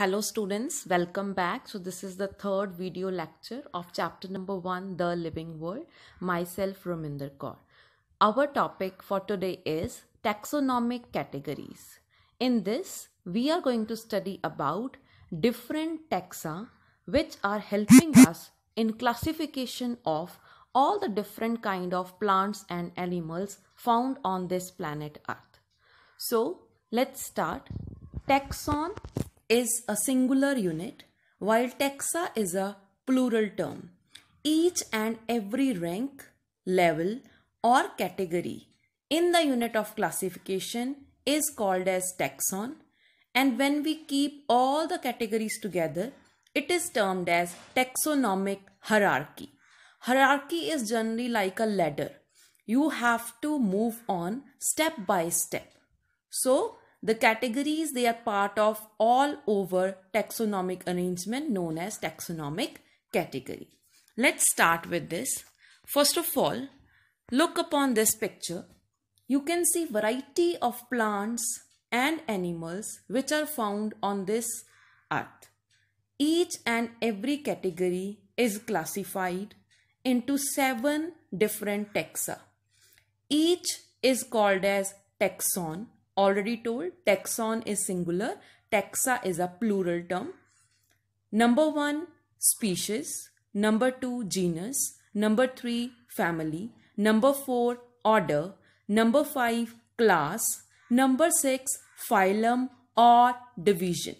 Hello students, welcome back. So this is the third video lecture of chapter number 1, The Living World, myself Raminder Kaur. Our topic for today is taxonomic categories. In this, we are going to study about different taxa which are helping us in classification of all the different kind of plants and animals found on this planet earth. So let's start taxon is a singular unit while taxa is a plural term. Each and every rank, level or category in the unit of classification is called as taxon and when we keep all the categories together, it is termed as taxonomic hierarchy. Hierarchy is generally like a ladder. You have to move on step by step. So, the categories they are part of all over taxonomic arrangement known as taxonomic category. Let's start with this. First of all, look upon this picture. You can see variety of plants and animals which are found on this earth. Each and every category is classified into seven different taxa. Each is called as taxon Already told, taxon is singular, taxa is a plural term. Number one, species. Number two, genus. Number three, family. Number four, order. Number five, class. Number six, phylum or division.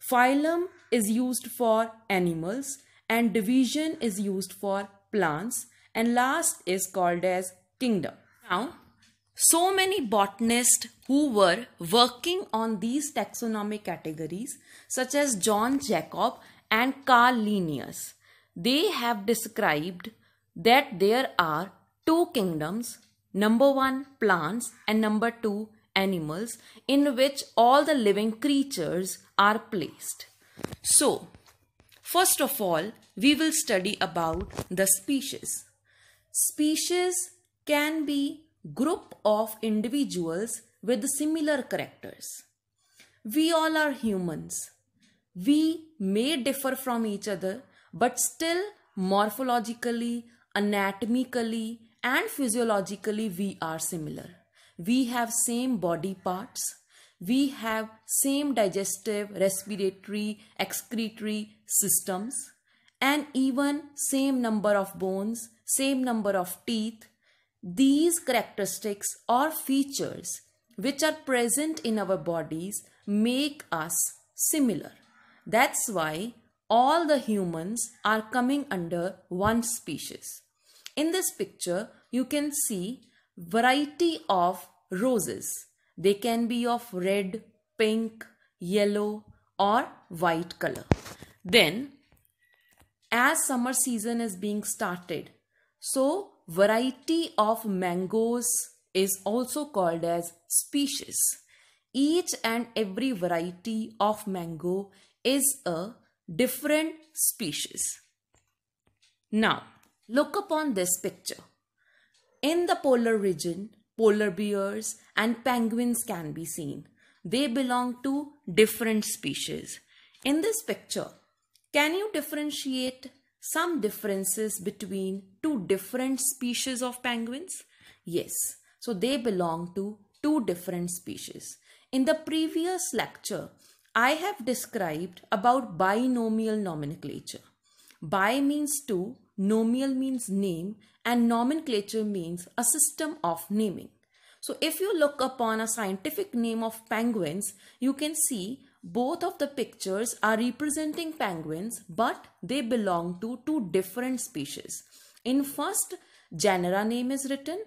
Phylum is used for animals and division is used for plants and last is called as kingdom. Now, so many botanists who were working on these taxonomic categories, such as John Jacob and Carl Linnaeus. They have described that there are two kingdoms number one, plants, and number two, animals, in which all the living creatures are placed. So, first of all, we will study about the species. Species can be group of individuals with similar characters. We all are humans. We may differ from each other, but still morphologically, anatomically, and physiologically we are similar. We have same body parts. We have same digestive, respiratory, excretory systems and even same number of bones, same number of teeth, these characteristics or features which are present in our bodies make us similar. That's why all the humans are coming under one species. In this picture, you can see variety of roses. They can be of red, pink, yellow or white color. Then, as summer season is being started, so variety of mangoes is also called as species. Each and every variety of mango is a different species. Now, look upon this picture. In the polar region, polar bears and penguins can be seen. They belong to different species. In this picture, can you differentiate some differences between two different species of penguins? Yes, so they belong to two different species. In the previous lecture, I have described about binomial nomenclature. Bi means two, nomial means name and nomenclature means a system of naming. So if you look upon a scientific name of penguins, you can see both of the pictures are representing penguins, but they belong to two different species. In first, genera name is written.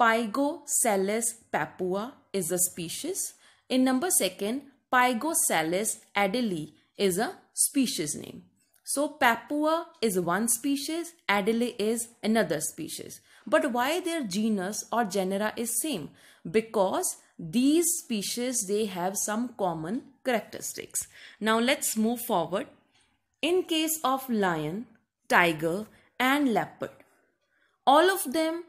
Pygocellus papua is a species. In number second, Pygocellus adelie is a species name. So papua is one species, adelie is another species. But why their genus or genera is same? Because these species they have some common characteristics now let's move forward in case of lion tiger and leopard all of them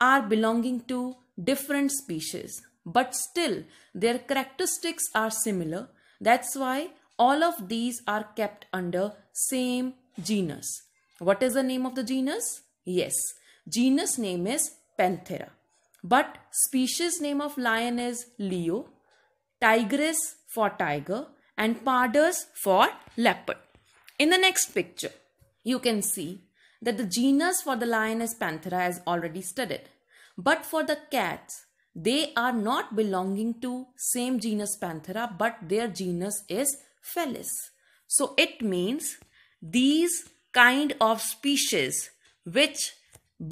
are belonging to different species but still their characteristics are similar that's why all of these are kept under same genus what is the name of the genus yes genus name is panthera but species name of lion is Leo, tigress for tiger and pardus for leopard. In the next picture, you can see that the genus for the lion is Panthera as already studied. But for the cats, they are not belonging to same genus Panthera but their genus is Felis. So it means these kind of species which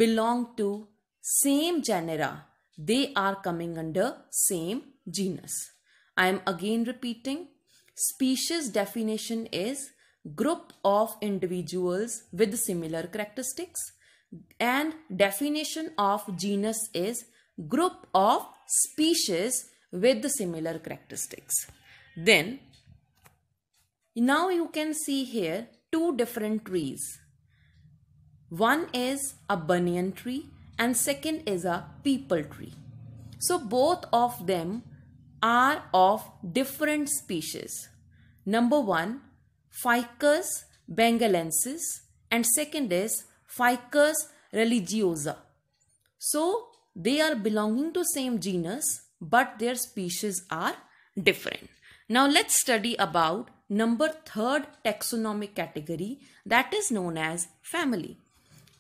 belong to same genera. They are coming under same genus. I am again repeating. Species definition is group of individuals with similar characteristics and definition of genus is group of species with similar characteristics. Then now you can see here two different trees. One is a banyan tree and second is a people tree. So both of them are of different species. Number one, Ficus bengalensis and second is Ficus religiosa. So they are belonging to same genus but their species are different. Now let's study about number third taxonomic category that is known as family.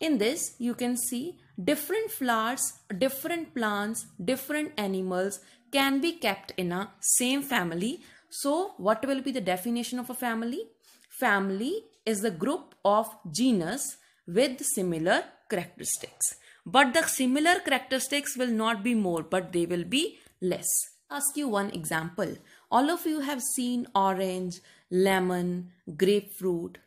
In this you can see different flowers, different plants, different animals can be kept in a same family. So what will be the definition of a family? Family is the group of genus with similar characteristics. But the similar characteristics will not be more but they will be less. ask you one example. All of you have seen orange, lemon, grapefruit.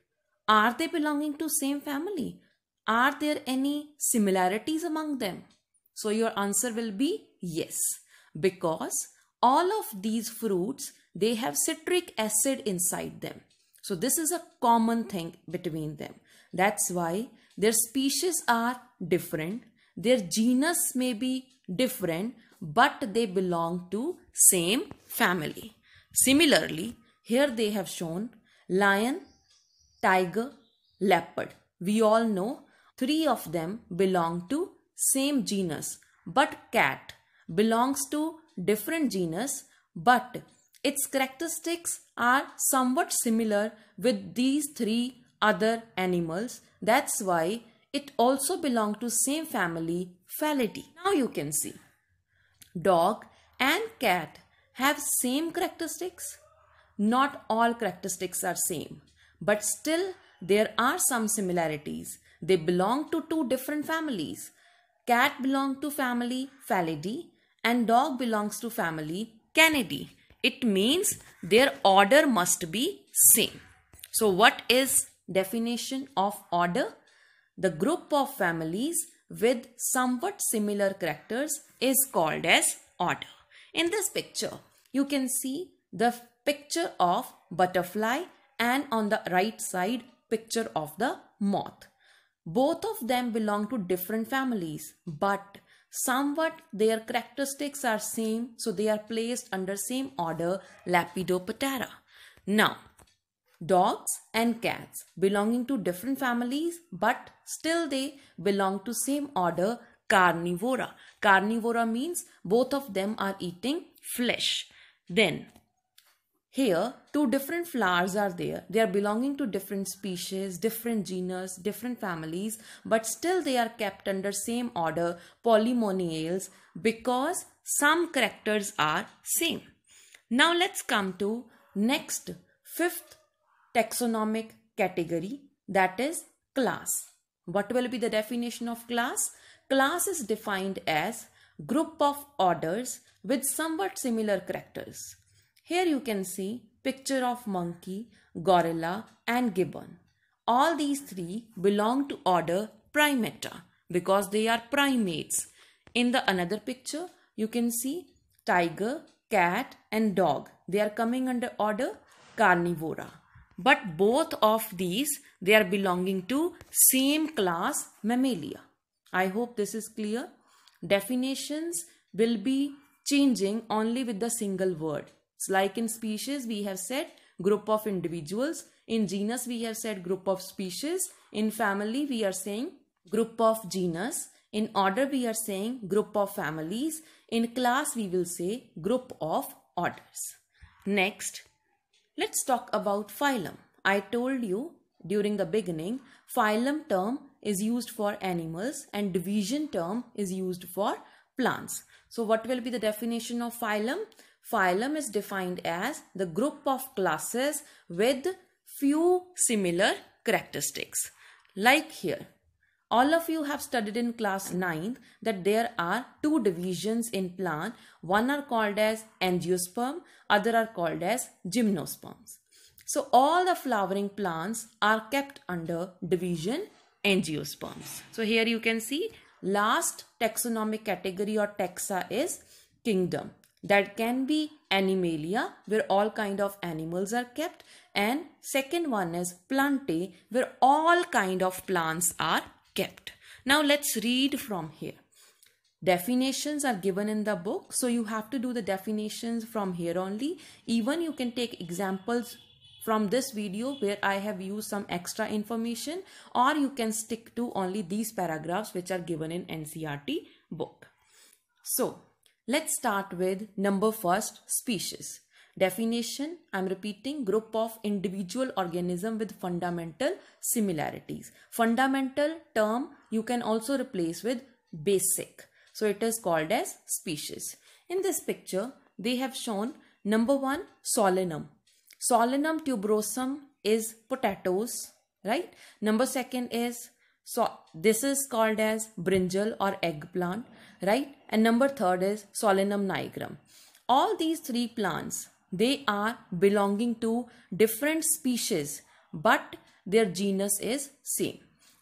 Are they belonging to same family? Are there any similarities among them? So your answer will be yes, because all of these fruits, they have citric acid inside them. So this is a common thing between them. That's why their species are different. Their genus may be different, but they belong to same family. Similarly, here they have shown lion, tiger, leopard. We all know Three of them belong to same genus, but cat belongs to different genus, but its characteristics are somewhat similar with these three other animals. That's why it also belong to same family, Felidae. Now you can see dog and cat have same characteristics? Not all characteristics are same, but still there are some similarities. They belong to two different families. Cat belongs to family Falidae and dog belongs to family Canidae. It means their order must be same. So what is definition of order? The group of families with somewhat similar characters is called as order. In this picture, you can see the picture of butterfly and on the right side picture of the moth. Both of them belong to different families, but somewhat their characteristics are same, so they are placed under same order Lepidoptera. Now, dogs and cats belonging to different families, but still they belong to same order Carnivora. Carnivora means both of them are eating flesh. Then here, two different flowers are there. They are belonging to different species, different genus, different families, but still they are kept under same order, polymoniales, because some characters are same. Now let's come to next fifth taxonomic category that is class. What will be the definition of class? Class is defined as group of orders with somewhat similar characters. Here you can see picture of monkey, gorilla and gibbon. All these three belong to order Primata because they are primates. In the another picture, you can see tiger, cat and dog. They are coming under order carnivora. But both of these, they are belonging to same class mammalia. I hope this is clear. Definitions will be changing only with the single word. Like in species, we have said group of individuals. In genus, we have said group of species. In family, we are saying group of genus. In order, we are saying group of families. In class, we will say group of orders. Next, let's talk about phylum. I told you during the beginning, phylum term is used for animals and division term is used for plants. So what will be the definition of phylum? phylum is defined as the group of classes with few similar characteristics. Like here, all of you have studied in class 9 that there are two divisions in plant. One are called as angiosperm, other are called as gymnosperms. So all the flowering plants are kept under division angiosperms. So here you can see last taxonomic category or taxa is kingdom that can be animalia where all kind of animals are kept and second one is plantae where all kind of plants are kept now let's read from here definitions are given in the book so you have to do the definitions from here only even you can take examples from this video where I have used some extra information or you can stick to only these paragraphs which are given in NCRT book. So Let's start with number first, species. Definition, I'm repeating, group of individual organism with fundamental similarities. Fundamental term you can also replace with basic. So it is called as species. In this picture, they have shown number one, solanum. Solanum tuberosum is potatoes, right? Number second is so this is called as brinjal or eggplant, right? And number third is solanum nigrum. All these three plants, they are belonging to different species, but their genus is same.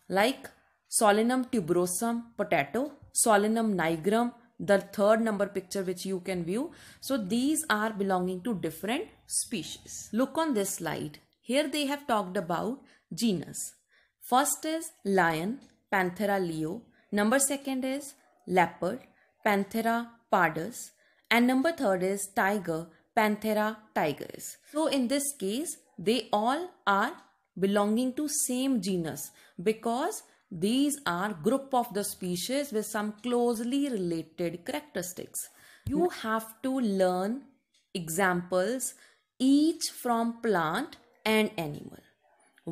Like solanum tuberosum potato, solanum nigrum, the third number picture which you can view. So these are belonging to different species. Look on this slide. Here they have talked about genus. First is lion, Panthera leo. Number second is leopard, Panthera pardus. And number third is tiger, Panthera tigers. So in this case, they all are belonging to same genus because these are group of the species with some closely related characteristics. You have to learn examples each from plant and animal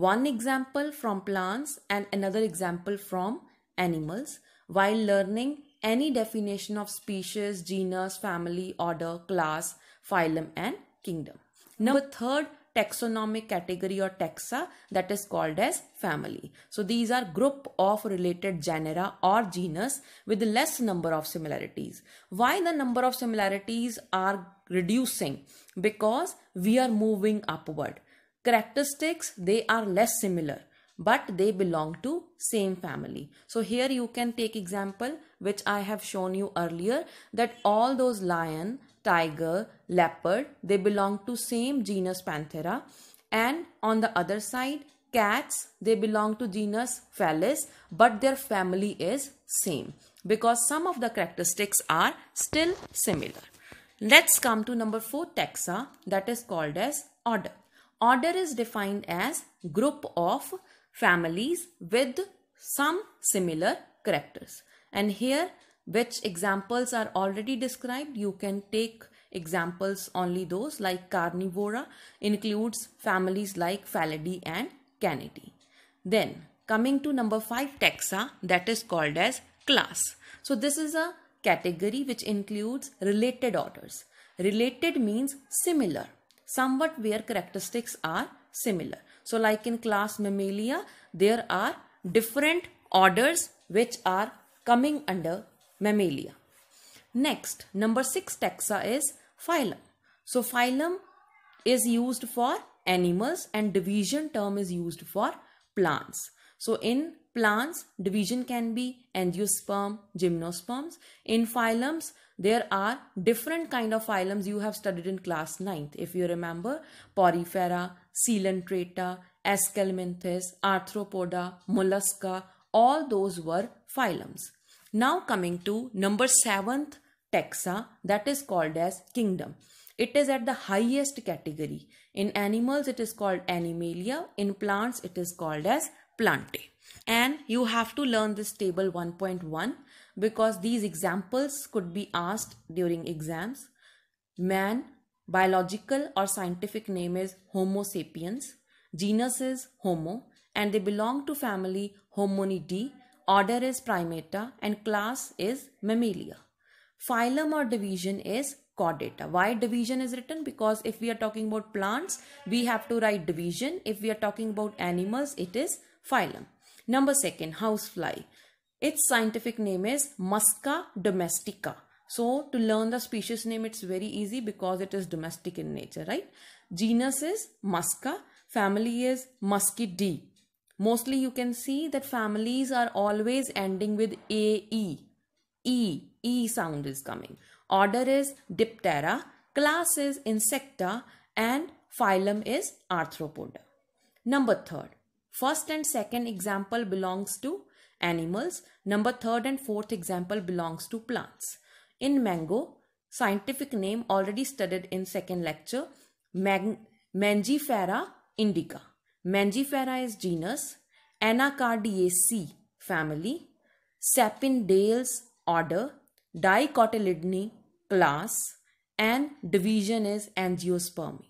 one example from plants and another example from animals while learning any definition of species, genus, family, order, class, phylum, and kingdom. Number third taxonomic category or taxa that is called as family. So these are group of related genera or genus with less number of similarities. Why the number of similarities are reducing? Because we are moving upward characteristics they are less similar but they belong to same family so here you can take example which i have shown you earlier that all those lion tiger leopard they belong to same genus panthera and on the other side cats they belong to genus felis but their family is same because some of the characteristics are still similar let's come to number 4 taxa that is called as order Order is defined as group of families with some similar characters. And here which examples are already described, you can take examples only those like carnivora includes families like Falidae and Canidae. Then coming to number 5 taxa that is called as class. So this is a category which includes related orders. Related means similar somewhat where characteristics are similar. So like in class Mammalia, there are different orders which are coming under Mammalia. Next, number 6 taxa is phylum. So phylum is used for animals and division term is used for plants. So in plants, division can be angiosperm, gymnosperms. In phylums, there are different kind of phylums you have studied in class 9th. If you remember, Porifera, Coelentrata, Ascalminthis, Arthropoda, Mollusca, all those were phylums. Now coming to number 7th taxa that is called as kingdom. It is at the highest category. In animals it is called animalia. In plants it is called as plantae and you have to learn this table 1.1 because these examples could be asked during exams man biological or scientific name is homo sapiens genus is homo and they belong to family hominidae order is primata and class is mammalia phylum or division is chordata why division is written because if we are talking about plants we have to write division if we are talking about animals it is phylum Number second, housefly. Its scientific name is Musca domestica. So to learn the species name, it's very easy because it is domestic in nature, right? Genus is Musca, family is Muscidae. Mostly you can see that families are always ending with AE. E, E sound is coming. Order is Diptera, class is Insecta and phylum is Arthropoda. Number third, First and second example belongs to animals. Number third and fourth example belongs to plants. In mango, scientific name already studied in second lecture, Mangifera indica. Mangifera is genus, Anacardiaceae family, Sapindales order, Dicotyledone class, and division is angiospermy.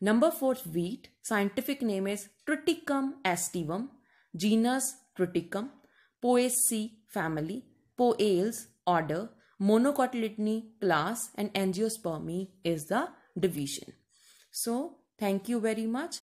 Number 4 wheat, scientific name is Triticum astivum, genus Triticum, Poaceae family, Poales order, Monocotyledony class and Angiospermia is the division. So thank you very much.